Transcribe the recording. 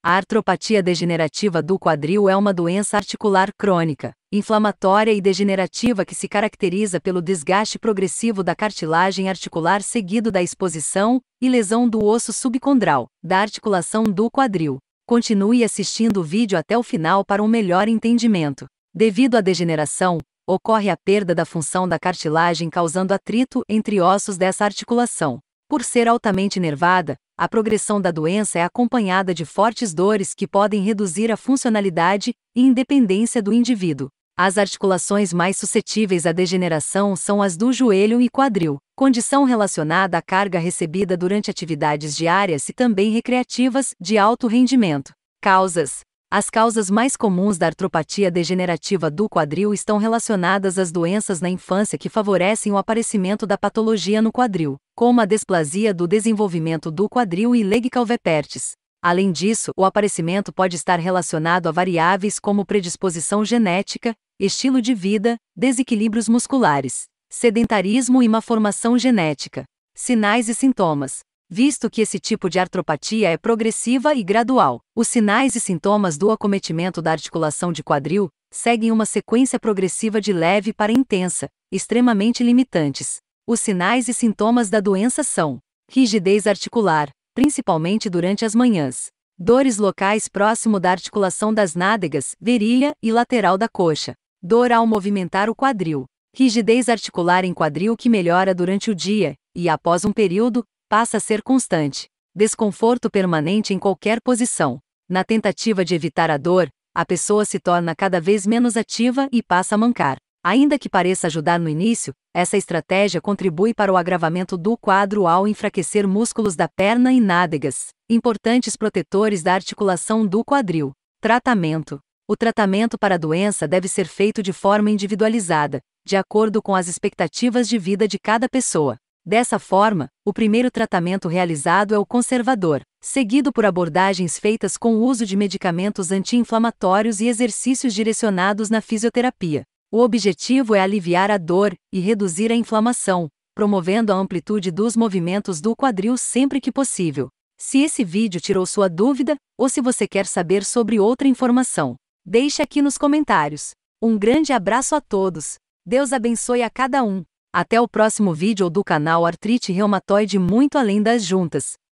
A artropatia degenerativa do quadril é uma doença articular crônica, inflamatória e degenerativa que se caracteriza pelo desgaste progressivo da cartilagem articular seguido da exposição e lesão do osso subcondral, da articulação do quadril. Continue assistindo o vídeo até o final para um melhor entendimento. Devido à degeneração, ocorre a perda da função da cartilagem causando atrito entre ossos dessa articulação. Por ser altamente nervada, a progressão da doença é acompanhada de fortes dores que podem reduzir a funcionalidade e independência do indivíduo. As articulações mais suscetíveis à degeneração são as do joelho e quadril, condição relacionada à carga recebida durante atividades diárias e também recreativas de alto rendimento. Causas: As causas mais comuns da artropatia degenerativa do quadril estão relacionadas às doenças na infância que favorecem o aparecimento da patologia no quadril como a desplasia do desenvolvimento do quadril e leg legicalvepertis. Além disso, o aparecimento pode estar relacionado a variáveis como predisposição genética, estilo de vida, desequilíbrios musculares, sedentarismo e malformação genética. Sinais e sintomas. Visto que esse tipo de artropatia é progressiva e gradual, os sinais e sintomas do acometimento da articulação de quadril seguem uma sequência progressiva de leve para intensa, extremamente limitantes, os sinais e sintomas da doença são rigidez articular, principalmente durante as manhãs, dores locais próximo da articulação das nádegas, virilha e lateral da coxa, dor ao movimentar o quadril, rigidez articular em quadril que melhora durante o dia e, após um período, passa a ser constante, desconforto permanente em qualquer posição. Na tentativa de evitar a dor, a pessoa se torna cada vez menos ativa e passa a mancar. Ainda que pareça ajudar no início, essa estratégia contribui para o agravamento do quadro ao enfraquecer músculos da perna e nádegas, importantes protetores da articulação do quadril. Tratamento: O tratamento para a doença deve ser feito de forma individualizada, de acordo com as expectativas de vida de cada pessoa. Dessa forma, o primeiro tratamento realizado é o conservador, seguido por abordagens feitas com o uso de medicamentos anti-inflamatórios e exercícios direcionados na fisioterapia. O objetivo é aliviar a dor e reduzir a inflamação, promovendo a amplitude dos movimentos do quadril sempre que possível. Se esse vídeo tirou sua dúvida ou se você quer saber sobre outra informação, deixe aqui nos comentários. Um grande abraço a todos. Deus abençoe a cada um. Até o próximo vídeo do canal Artrite Reumatoide muito além das juntas.